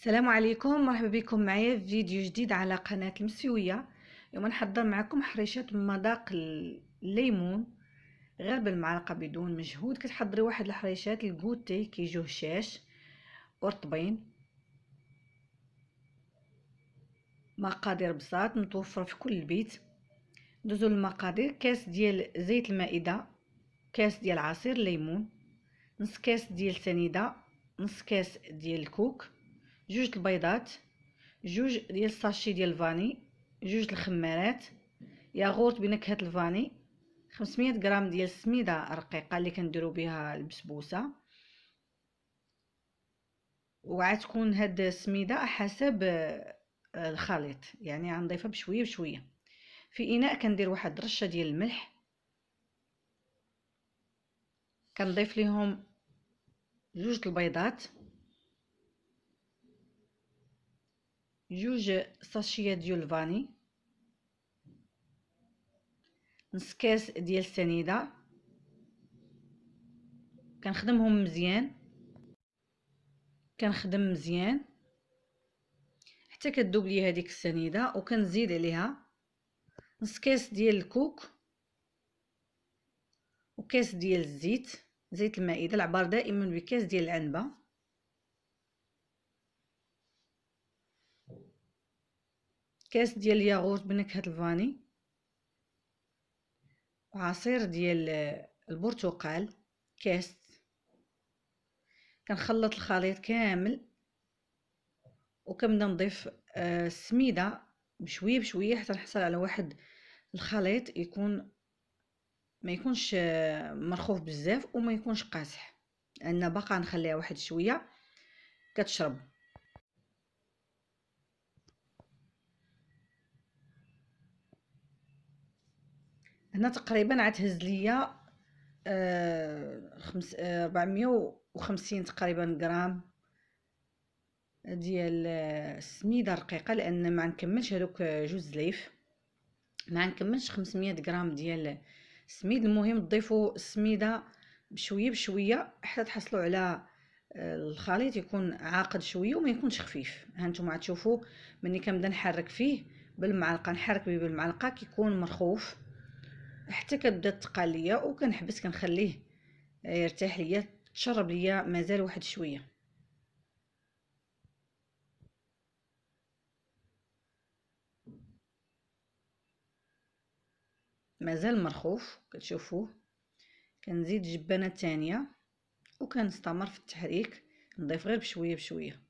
السلام عليكم مرحبا بكم معايا في فيديو جديد على قناة المسيوية اليوم نحضر معكم حريشات مذاق الليمون غير بالمعلقة بدون مجهود كتحضري واحد الحريشات الكوتي كيجو هشاش ورطبين مقادير بساط متوفرة في كل بيت ندوزو للمقادير كاس ديال زيت المائدة كاس ديال عصير الليمون نص كاس ديال سنيدة نص كاس ديال الكوك جوج البيضات جوج ديال الساشي ديال الفاني جوج الخمارات ياغورت بنكهه الفاني 500 غرام ديال السميده رقيقه اللي كنديرو بها البسبوسه وعتكون هاد السميده حسب آه، الخليط يعني غنضيفها بشويه بشويه في اناء كندير واحد رشه ديال الملح كنضيف ليهم جوج البيضات جوج ساشية ديال الفاني نص كاس ديال السنيدة كنخدمهم مزيان كنخدم مزيان حتى كدوب لي هذيك السنيده وكنزيد عليها نص كاس ديال الكوك وكاس ديال الزيت زيت المائده العبار دائما بكاس ديال العنبه كاس ديال الياغورت بنكهه الفاني وعصير ديال البرتقال كاس كنخلط الخليط كامل وكنبدا نضيف آه، السميده بشويه بشويه حتى نحصل على واحد الخليط يكون ما يكونش آه، مرخوف بزاف وما يكونش قاسح لان باقا نخليها واحد شويه كتشرب هنا تقريبا عاد هز ليا آه خمس ربعمية آه وخمسين تقريبا غرام ديال السميده آه، رقيقه لان ما نكملش هذوك آه، جوج زليف ما نكملش 500 غرام ديال السميد المهم تضيفوا السميده بشويه بشويه حتى تحصلوا على آه، الخليط يكون عاقد شويه وما يكونش خفيف ها نتوما تشوفوا ملي كنبدا نحرك فيه بالمعلقه نحرك به بالمعلقه كيكون مرخوف حتى كتبدا تقال ليا وكنحبس كنخليه يرتاح ليا تشرب ليا مازال واحد شويه مازال مرخوف كتشوفوه كنزيد جبانه ثانيه وكنستمر في التحريك نضيف غير بشويه بشويه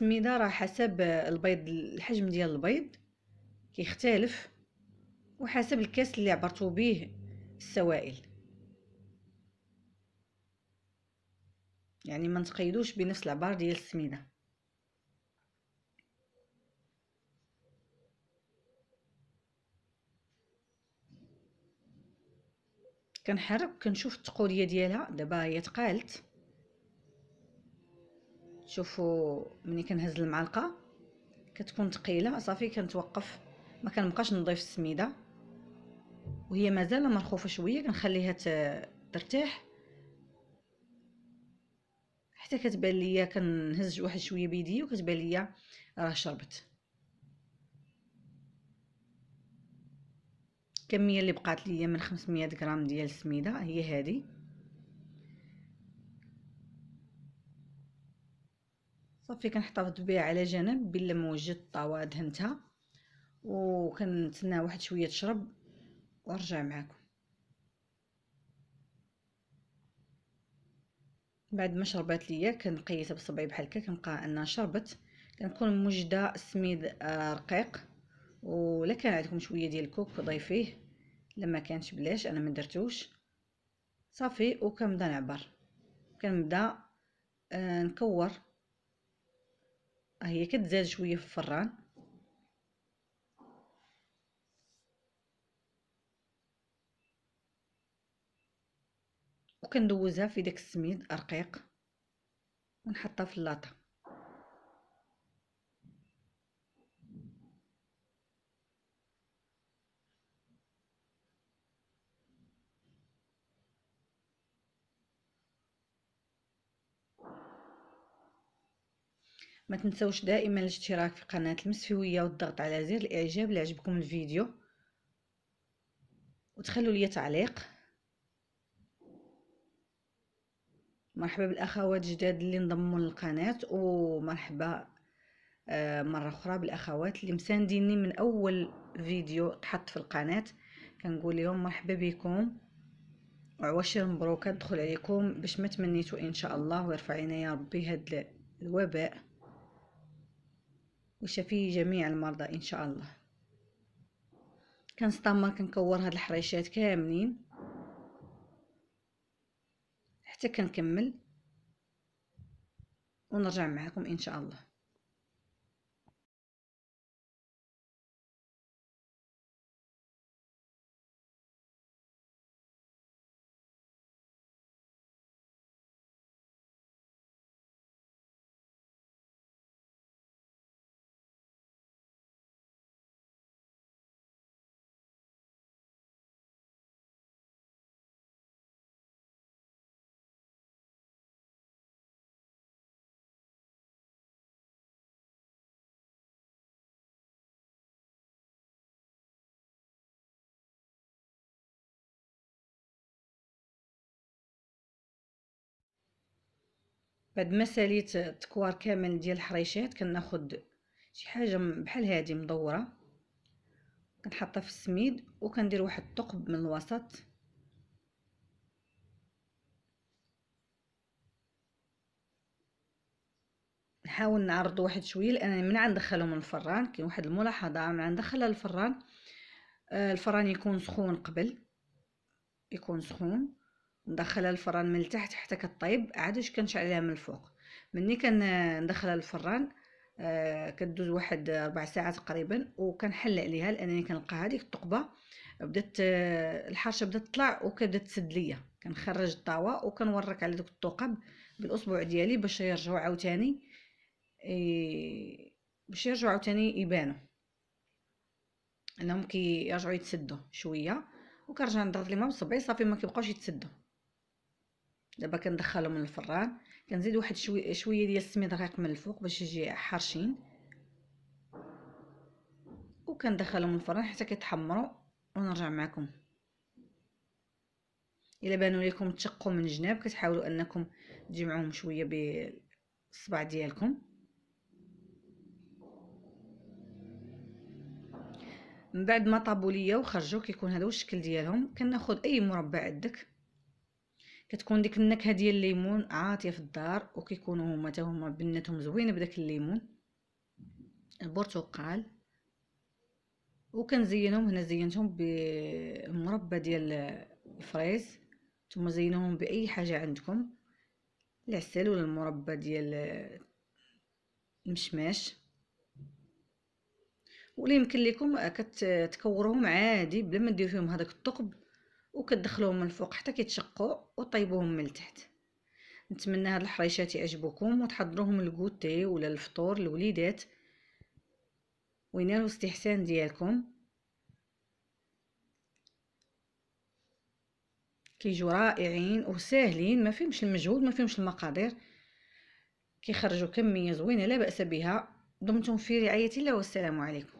السميده راه حسب البيض الحجم ديال البيض كيختلف وحسب الكاس اللي عبرتو به السوائل يعني ما نتقيدوش بنفس العبار ديال السميده كنحرك كنشوف التقوليه ديالها دابا هي تقالت شوفوا ملي كنهز المعلقه كتكون ثقيله صافي كنتوقف ما كنبقاش نضيف السميده وهي مازال مرخوفه شويه كنخليها ترتاح حتى كتبان ليا كنهز واحد شويه بيدي وكتبان ليا راه شربت الكميه اللي بقات ليا من 500 غرام ديال السميده هي هذه صافي كنحتفظ بها على جنب بلا ما وجدت الطاوه دهنتها وكنتسنى واحد شويه تشرب وارجع معكم بعد ما شربات ليا كنقيسها بصبعي بحال هكا كنلقى انها شربت كنكون موجده السميد آه، رقيق ولا كان عندكم شويه ديال الكوك ضيفيه لما كانش بلاش انا ما درتوش صافي وكنبدا نعبر كنبدا آه، نكور هي كتزاد شويه في الفران وكندوزها في داك السميد الرقيق ونحطها في اللاطه ما تنسوش دائما الاشتراك في قناة المسفوية والضغط على زر الاعجاب لعجبكم الفيديو وتخلوا لي تعليق مرحبا بالاخوات جداد اللي انضموا للقناة ومرحبا آه، مرة اخرى بالاخوات اللي مسانديني من اول فيديو تحط في القناة كنقول لهم مرحبا بكم وعواشر مبروكه تدخل عليكم باش ما تمنيتو ان شاء الله ويرفع علينا يا ربي هاد الوباء وشفي جميع المرضى إن شاء الله كنستمر كنكور هاد الحريشات كاملين حتى كنكمل ونرجع معكم إن شاء الله بعد ما ساليت التكوار كامل ديال الحريشات كناخد شي حاجه بحال هادي مدوره كنحطها في السميد وكندير واحد الثقب من الوسط نحاول نعرضو واحد شويه لان ملي ندخلهم الفران كاين واحد الملاحظه عند دخلها الفران آه، الفران يكون سخون قبل يكون سخون ندخلها الفران من التحت حتى كطيب عاد واش كنشعلها من الفوق مني كندخلها آه، الفران آه كدوز واحد آه، ربع ساعه تقريبا وكنحل عليها لانني كنلقى هذيك الثقبه بدات آه، الحرشه بدات تطلع وكبدات تسد ليا كنخرج الطاوه وكنورك على دوك الثقب بالاصبع ديالي باش يرجعوا عاوتاني باش يرجعوا عاوتاني يبانوا انهم كيرجعوا يتسدوا شويه وكنرجع نضغط ليهم بصبعي صافي ما كيبقاوش يتسدوا دابا كندخلهم من الفران كنزيد واحد شوي شويه ديال السميد رقيق من الفوق باش يجي حارشين وكندخلهم الفران حتى كيتحمروا ونرجع معكم الا بانوا لكم تشقوا من جناب كتحاولوا انكم تجمعوهم شويه بالصبع ديالكم من بعد ما طابوا ليا وخرجوا كيكون هذا هو الشكل ديالهم كناخذ اي مربع عندك كتكون ديك النكهه ديال الليمون عاطيه في الدار وكيكونوا هما حتى هما بناتهم زوينه بداك الليمون البرتقال وكنزينهم هنا زينتهم بمربى ديال الفريز ثم زينوهم باي حاجه عندكم العسل ولا المربى ديال المشماش ولا يمكن لكم آه، كتكوروهم عادي بلا ما دير فيهم هذاك الثقب وكتدخلوهم من الفوق حتى كيتشقوا وطيبوهم من التحت نتمنى هاد الحريشات يعجبوكم وتحضروهم للكوتي ولا الفطور الوليدات وينالوا استحسان ديالكم كيجوا رائعين وساهلين ما فيهمش المجهود ما فيهمش المقادير كيخرجوا كميه زوينه لا باس بها دمتم في رعايه الله والسلام عليكم